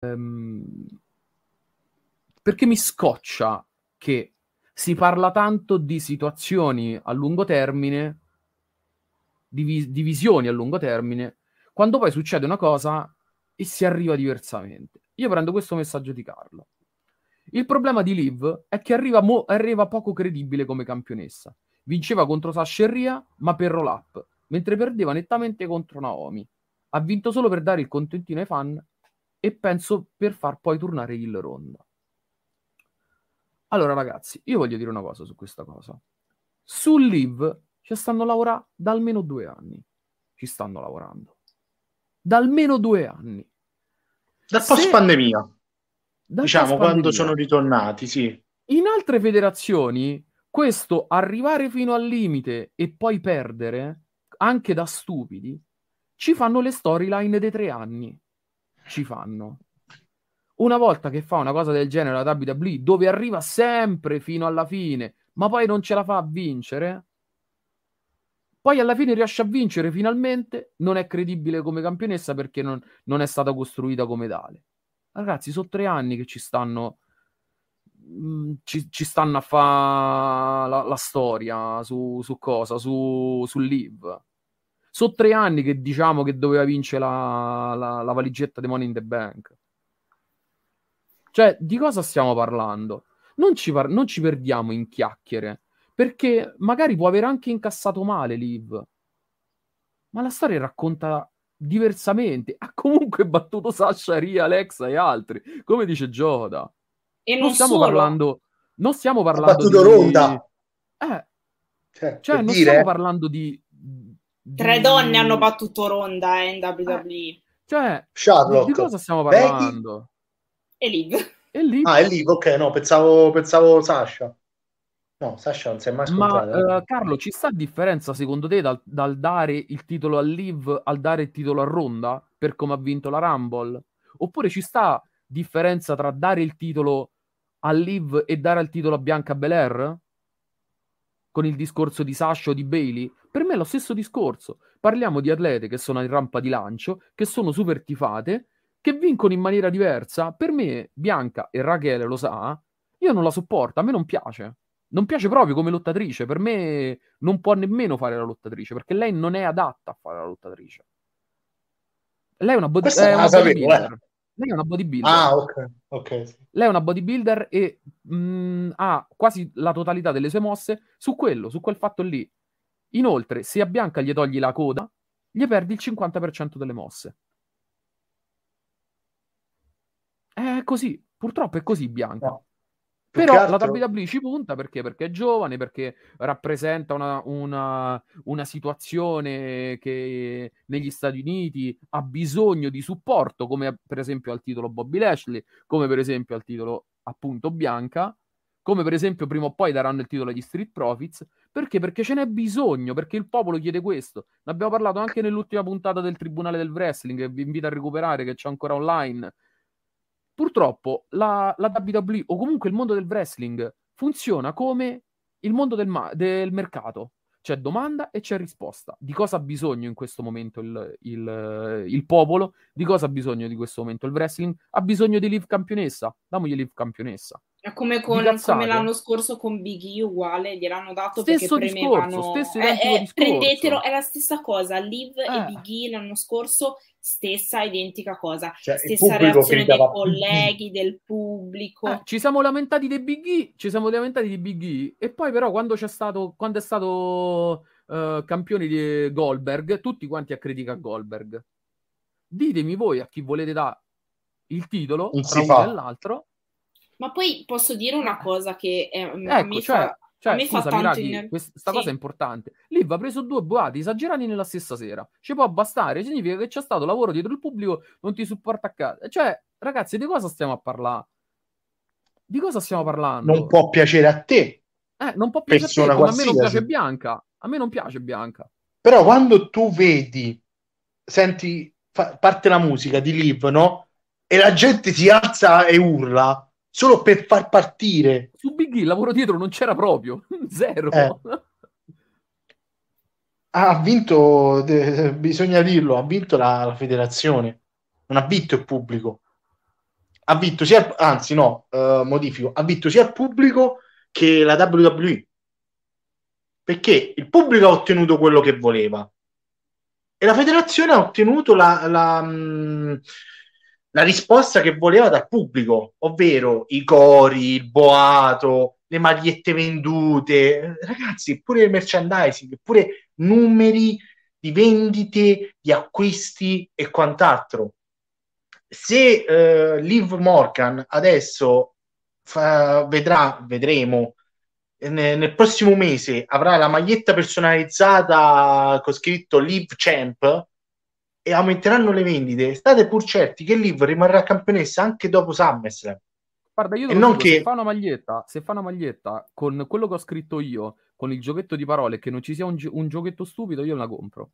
ehm, perché mi scoccia che si parla tanto di situazioni a lungo termine, di, vi- di visioni a lungo termine, quando poi succede una cosa e si arriva diversamente. Io prendo questo messaggio di Carlo. Il problema di Liv è che arriva, mo- arriva poco credibile come campionessa. Vinceva contro Sasha ma per roll up, mentre perdeva nettamente contro Naomi. Ha vinto solo per dare il contentino ai fan e penso per far poi tornare il Ronda. Allora ragazzi, io voglio dire una cosa su questa cosa. Su Live ci stanno lavorando da almeno due anni. Ci stanno lavorando. Da almeno due anni. Da post pandemia. diciamo quando sono ritornati, sì. In altre federazioni questo arrivare fino al limite e poi perdere, anche da stupidi, ci fanno le storyline dei tre anni ci fanno. Una volta che fa una cosa del genere la WWE, dove arriva sempre fino alla fine, ma poi non ce la fa a vincere, poi alla fine riesce a vincere finalmente, non è credibile come campionessa perché non, non è stata costruita come tale. Ragazzi, sono tre anni che ci stanno mm, ci, ci, stanno a fare la, la, storia su, su cosa? Su, su Live. Sono tre anni che diciamo che doveva vincere la, la, la valigetta di Money in the Bank. Cioè, di cosa stiamo parlando? Non ci, par- non ci perdiamo in chiacchiere, perché magari può aver anche incassato male Liv. Ma la storia racconta diversamente. Ha comunque battuto Sasha, Ria, Alexa e altri, come dice Joda. E non, non stiamo solo. parlando... Non stiamo parlando ha battuto di... Ronda. Eh. Cioè, cioè non dire... stiamo parlando di Tre donne hanno battuto Ronda eh, in WWE. Eh, cioè, Charlotte, di cosa stiamo parlando? E Liv. E Liv. Ah, e Liv, ok, no, pensavo, pensavo Sasha. No, Sasha non si è mai scontrata. Ma uh, eh, Carlo, ci sta differenza secondo te dal, dal, dare il titolo a Liv al dare il titolo a Ronda per come ha vinto la Rumble? Oppure ci sta differenza tra dare il titolo a Liv e dare il titolo a Bianca Belair? con il discorso di Sascio o di Bailey? Per me è lo stesso discorso. Parliamo di atlete che sono in rampa di lancio, che sono super tifate, che vincono in maniera diversa. Per me, Bianca e Rachele lo sa, io non la sopporto, a me non piace. Non piace proprio come lottatrice. Per me non può nemmeno fare la lottatrice, perché lei non è adatta a fare la lottatrice. Lei è una, bod- è una bodybuilder. Eh. Lei è una bodybuilder. Ah, ok. okay sì. Lei è una bodybuilder e mh, mm, ha quasi la totalità delle sue mosse su quello, su quel fatto lì. Inoltre, se a Bianca gli togli la coda, gli perdi il 50% delle mosse. È così, purtroppo è così Bianca. No. Però altro... la WWE ci punta perché? Perché è giovane, perché rappresenta una, una, una, situazione che negli Stati Uniti ha bisogno di supporto, come per esempio al titolo Bobby Lashley, come per esempio al titolo appunto Bianca, come per esempio prima o poi daranno il titolo agli Street Profits, perché? Perché ce n'è bisogno, perché il popolo chiede questo. Ne abbiamo parlato anche nell'ultima puntata del Tribunale del Wrestling, che vi invito a recuperare, che c'è ancora online, Purtroppo la, la WWE o comunque il mondo del wrestling funziona come il mondo del, ma- del, mercato. C'è domanda e c'è risposta. Di cosa ha bisogno in questo momento il, il, il, popolo? Di cosa ha bisogno di questo momento il wrestling? Ha bisogno di live campionessa? Damogli live campionessa come, con, come, l'anno scorso con Big Biggie uguale, gliel'hanno dato stesso perché premevano... Discorso, stesso eh, eh, prendetelo, è la stessa cosa, Liv eh. e Biggie l'anno scorso stessa identica cosa, cioè, stessa reazione dei colleghi, del pubblico. Eh, ci siamo lamentati di Big Biggie, ci siamo lamentati di Biggie e poi però quando c'è stato quando è stato uh, campione di Goldberg, tutti quanti a critica Goldberg. Ditemi voi a chi volete dare il titolo tra uno e l'altro ma poi posso dire una cosa che eh, ecco, mi cioè, fa... Cioè, mi scusa, Miraghi, in... questa sì. cosa è importante. Lì va preso due boati esagerati nella stessa sera. Ci può bastare, significa che c'è stato lavoro dietro il pubblico, non ti supporta a casa. Cioè, ragazzi, di cosa stiamo a parlare? Di cosa stiamo parlando? Non può piacere a te. Eh, non può piacere Persona a te, a me non piace Bianca. A me non piace Bianca. Però quando tu vedi, senti, fa, parte la musica di Liv, no? E la gente si alza e urla solo per far partire. Su Big E il lavoro dietro non c'era proprio, zero. Eh. Ha vinto, eh, bisogna dirlo, ha vinto la, la, federazione, non ha vinto il pubblico. Ha vinto sia, anzi no, eh, modifico, ha vinto sia il pubblico che la WWE. Perché il pubblico ha ottenuto quello che voleva e la federazione ha ottenuto la, la, mm, la risposta che voleva dal pubblico, ovvero i cori, il boato, le magliette vendute, ragazzi, pure il merchandising, pure numeri di vendite, di acquisti e quant'altro. Se eh, Liv Morgan adesso fa, vedrà, vedremo, nel, nel prossimo mese avrà la maglietta personalizzata con scritto Liv Champ, e aumenteranno le vendite, state pur certi che Liv rimarrà campionessa anche dopo SummerSlam. Guarda, io non dico, che... se, fa una maglietta, se fa una maglietta con quello che ho scritto io, con il giochetto di parole, che non ci sia un, gi- un giochetto stupido, io la compro.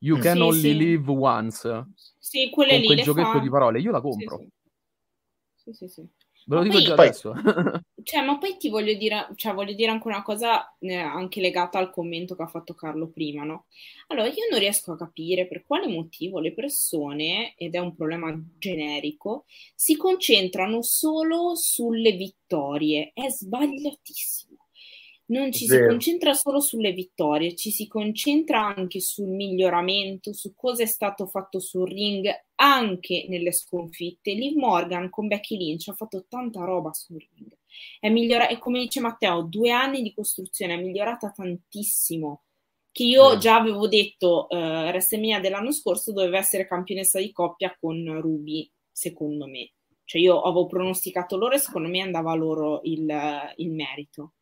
You mm. can sì, only sì. live once. Sì, quelle lì. Quel giochetto fa... di parole, io la compro. Sì, sì, sì. sì Ve lo dico poi, già adesso. cioè, ma poi ti voglio dire, cioè, voglio dire anche una cosa eh, anche legata al commento che ha fatto Carlo prima, no? Allora, io non riesco a capire per quale motivo le persone, ed è un problema generico, si concentrano solo sulle vittorie. È sbagliatissimo non ci Zero. si concentra solo sulle vittorie, ci si concentra anche sul miglioramento, su cosa è stato fatto sul ring, anche nelle sconfitte. Liv Morgan con Becky Lynch ha fatto tanta roba sul ring. È migliorata, e come dice Matteo, due anni di costruzione, è migliorata tantissimo. Che io mm. già avevo detto, eh, WrestleMania dell'anno scorso doveva essere campionessa di coppia con Ruby, secondo me. Cioè io avevo pronosticato loro e secondo me andava loro il, il merito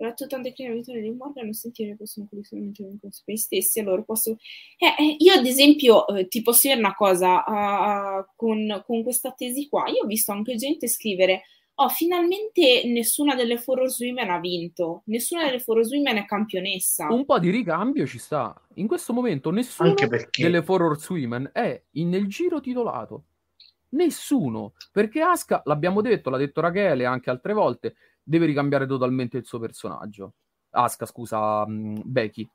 ho soprattutto un declino di Tony Morgan, sentire possono collegamento eh, con se stessi, allora posso... Eh, io ad esempio eh, ti posso dire una cosa, uh, con, con, questa tesi qua, io ho visto anche gente scrivere oh, finalmente nessuna delle Four Swimmen ha vinto, nessuna delle Four Swimmen è campionessa. Un po' di ricambio ci sta. In questo momento nessuna perché... delle Four Swimmen è in, nel giro titolato. Nessuno, perché Aska, l'abbiamo detto, l'ha detto Rachele anche altre volte, deve ricambiare totalmente il suo personaggio. Aska, scusa, mm, Becky.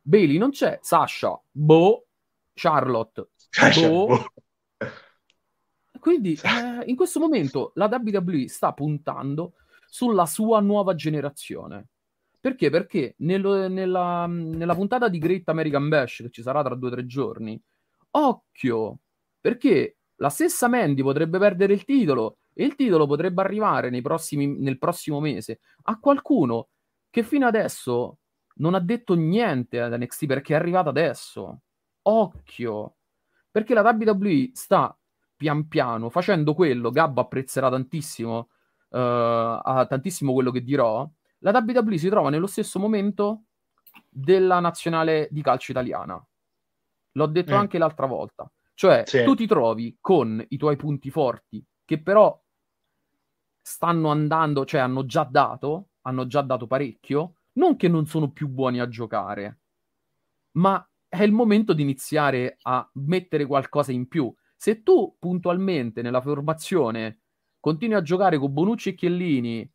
Bailey non c'è, Sasha, Bo, Charlotte, Sasha, Bo. Bo. Quindi eh, in questo momento la WWE sta puntando sulla sua nuova generazione. Perché? Perché nello, nella, mm, nella, puntata di Great American Bash, che ci sarà tra due o tre giorni, occhio, perché la stessa Mandy potrebbe perdere il titolo e il titolo potrebbe arrivare nei prossimi, nel prossimo mese a qualcuno che fino adesso non ha detto niente ad NXT perché è arrivato adesso. Occhio! Perché la WWE sta pian piano facendo quello, Gabba apprezzerà tantissimo, uh, tantissimo quello che dirò, la WWE si trova nello stesso momento della nazionale di calcio italiana. L'ho detto eh. anche l'altra volta. Cioè, sì. tu ti trovi con i tuoi punti forti, che però stanno andando, cioè hanno già dato, hanno già dato parecchio, non che non sono più buoni a giocare, ma è il momento di iniziare a mettere qualcosa in più. Se tu puntualmente nella formazione continui a giocare con Bonucci e Chiellini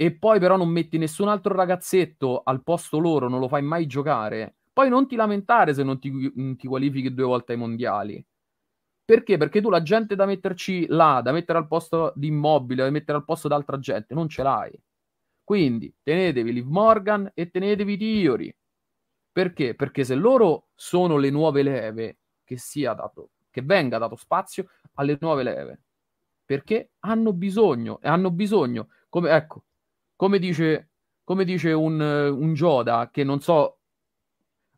e poi però non metti nessun altro ragazzetto al posto loro, non lo fai mai giocare, poi non ti lamentare se non ti, non ti qualifichi due volte ai mondiali. Perché? Perché tu la gente da metterci là, da mettere al posto di immobile, da mettere al posto di altra gente, non ce l'hai. Quindi tenetevi Liv Morgan e tenetevi Tiori. Perché? Perché se loro sono le nuove leve, che, dato, che venga dato spazio alle nuove leve. Perché hanno bisogno, e hanno bisogno, come, ecco, come dice, come dice un, un Joda, che non so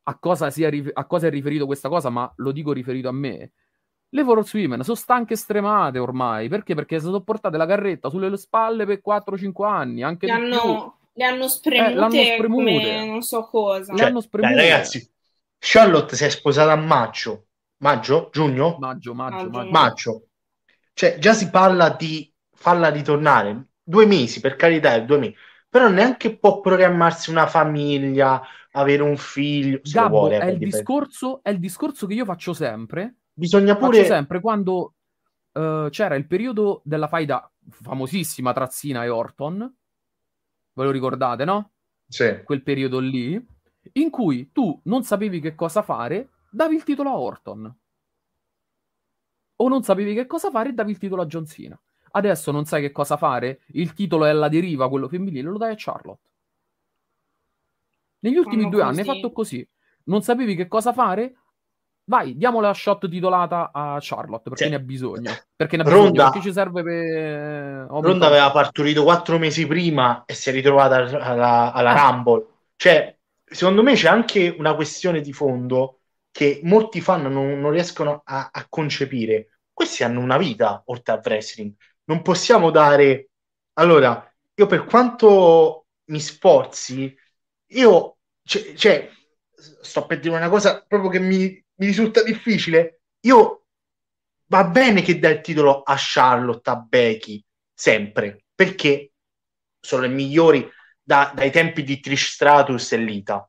a cosa, sia, a cosa è riferito questa cosa, ma lo dico riferito a me, le Force Women sono stanche stremate ormai, perché? Perché sono portate la carretta sulle spalle per 4-5 anni, anche le hanno, le hanno eh, spremute, eh, l'hanno spremute. Come non so cosa. Cioè, dai, ragazzi, Charlotte si è sposata a maggio, maggio? Giugno? Maggio, maggio, ah, maggio. maggio. Cioè, già si parla di farla ritornare, due mesi, per carità, due mesi. Però neanche può programmarsi una famiglia, avere un figlio. Gabbo, vuole, è, eh, il discorso, è il discorso che io faccio sempre Bisogna pure... Faccio sempre, quando uh, c'era il periodo della faida famosissima tra Cena e Orton, ve lo ricordate, no? Sì. Quel periodo lì, in cui tu non sapevi che cosa fare, davi il titolo a Orton. O non sapevi che cosa fare, davi il titolo a John Cena. Adesso non sai che cosa fare, il titolo è alla deriva, quello femminile, lo dai a Charlotte. Negli ultimi due così. anni hai fatto così. Non sapevi che cosa fare, vai, diamo la shot titolata a Charlotte perché sì. ne ha bisogno. Perché ne ha bisogno, perché ci serve per... Oh, Ronda aveva partorito quattro mesi prima e si è ritrovata alla, alla ah. Rumble. Cioè, secondo me c'è anche una questione di fondo che molti fan non, non riescono a, a, concepire. Questi hanno una vita oltre al wrestling. Non possiamo dare... Allora, io per quanto mi sforzi, io... cioè, cioè sto per dire una cosa proprio che mi mi risulta difficile. Io va bene che dà il titolo a Charlotte, a Becky, sempre, perché sono le migliori da, dai tempi di Trish Stratus e Lita.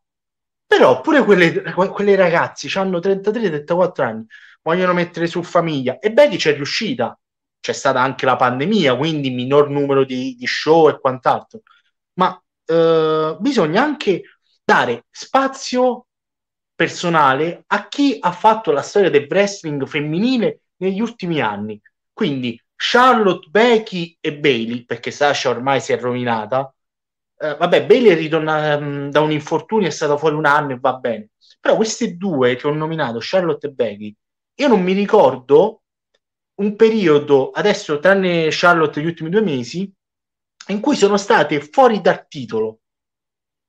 Però pure quelle, quelle ragazzi hanno 33-34 anni, vogliono mettere su famiglia e Becky c'è riuscita. C'è stata anche la pandemia, quindi minor numero di, di show e quant'altro. Ma eh, bisogna anche dare spazio personale a chi ha fatto la storia del wrestling femminile negli ultimi anni. Quindi Charlotte, Becky e Bailey, perché Sasha ormai si è rovinata. Eh, vabbè, Bailey è ritornata um, mm, da un infortunio, è stata fuori un anno e va bene. Però queste due che ho nominato, Charlotte e Becky, io non mi ricordo un periodo, adesso tranne Charlotte gli ultimi due mesi, in cui sono state fuori dal titolo,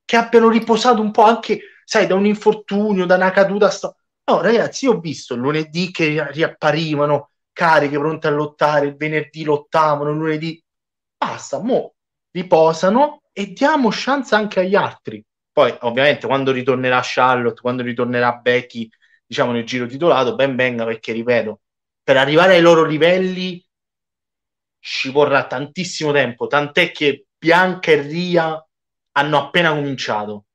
che abbiano riposato un po' anche sai, da un infortunio, da una caduta. Sto... No, ragazzi, io ho visto lunedì che riapparivano cariche pronte a lottare, il venerdì lottavano, lunedì basta, mo riposano e diamo chance anche agli altri. Poi, ovviamente, quando ritornerà Charlotte, quando ritornerà Becky, diciamo nel giro titolato, ben venga perché, ripeto, per arrivare ai loro livelli ci vorrà tantissimo tempo, tant'è che Bianca e Ria hanno appena cominciato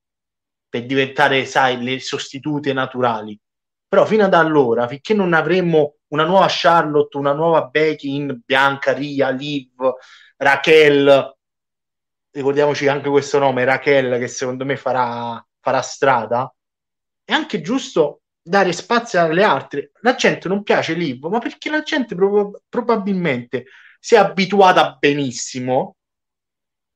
per diventare, sai, le sostitute naturali. Però fino ad allora, finché non avremo una nuova Charlotte, una nuova Becky in Bianca, Ria, Liv, Raquel, ricordiamoci anche questo nome, Raquel, che secondo me farà, farà strada, è anche giusto dare spazio alle altre. La gente non piace Liv, ma perché la gente prob- probabilmente si è abituata benissimo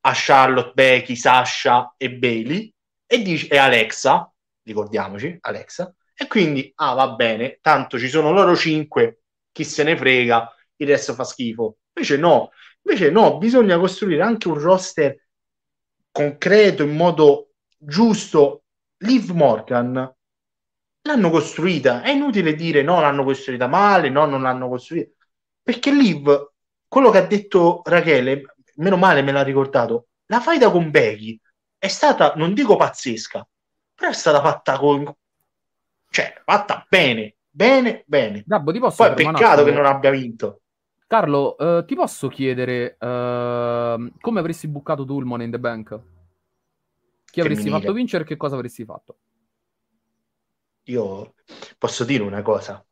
a Charlotte, Becky, Sasha e Bailey e dice e Alexa, ricordiamoci, Alexa, e quindi, ah va bene, tanto ci sono loro cinque, chi se ne frega, il resto fa schifo. Invece no, invece no, bisogna costruire anche un roster concreto, in modo giusto. Liv Morgan l'hanno costruita, è inutile dire no, l'hanno costruita male, no, non l'hanno costruita, perché Liv, quello che ha detto Rachele, meno male me l'ha ricordato, la fai da con Becky, è stata, non dico pazzesca, però è stata fatta con... cioè, fatta bene, bene, bene. Dabbo, ti posso Poi è peccato che non abbia vinto. Carlo, eh, ti posso chiedere eh, come avresti buccato tu il Money in the Bank? Chi avresti fatto vincere e che cosa avresti fatto? Io posso dire una cosa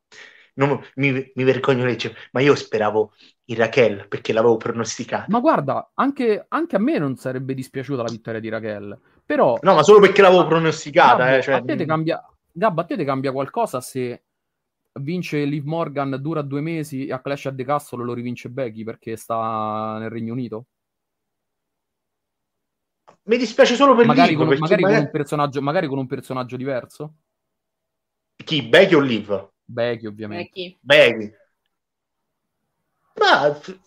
non, mi, mi, vergogno di leggere, ma io speravo in Raquel perché l'avevo pronosticata. Ma guarda, anche, anche, a me non sarebbe dispiaciuta la vittoria di Raquel, però... No, ma solo perché l'avevo pronosticata. Gabba, eh, cioè... a, te mm. cambia, Gabba, a te te cambia qualcosa se vince Liv Morgan, dura due mesi e a Clash at the Castle lo rivince Becky perché sta nel Regno Unito? Mi dispiace solo per magari Liv, con, magari, magari... Con un personaggio, magari con un personaggio diverso? Chi, Becky o Liv? Beghi, ovviamente. Becchi. Beghi. Ma pff,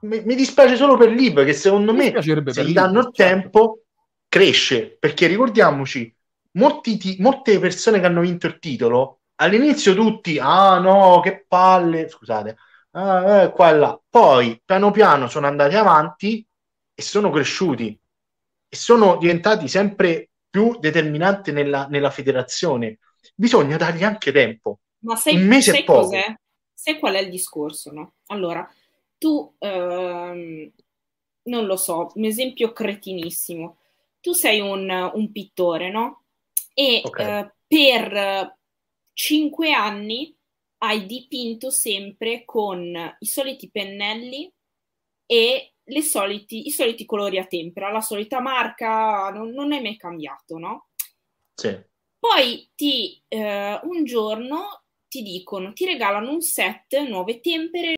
mi, mi, dispiace solo per Lib che secondo mi me se gli danno il certo. tempo cresce, perché ricordiamoci, molti, molte persone che hanno vinto il titolo, all'inizio tutti, ah no, che palle, scusate, ah, eh, qua e là. Poi piano piano sono andati avanti e sono cresciuti e sono diventati sempre più determinanti nella, nella federazione bisogna dargli anche tempo. Ma sei, un mese sei poco. Cos'è? Sai qual è il discorso, no? Allora, tu, ehm, non lo so, un esempio cretinissimo. Tu sei un, un pittore, no? E okay. eh, per cinque anni hai dipinto sempre con i soliti pennelli e soliti, i soliti colori a tempera, la solita marca, non, non è mai cambiato, no? Sì. Poi ti, eh, un giorno ti dicono, ti regalano un set nuove tempere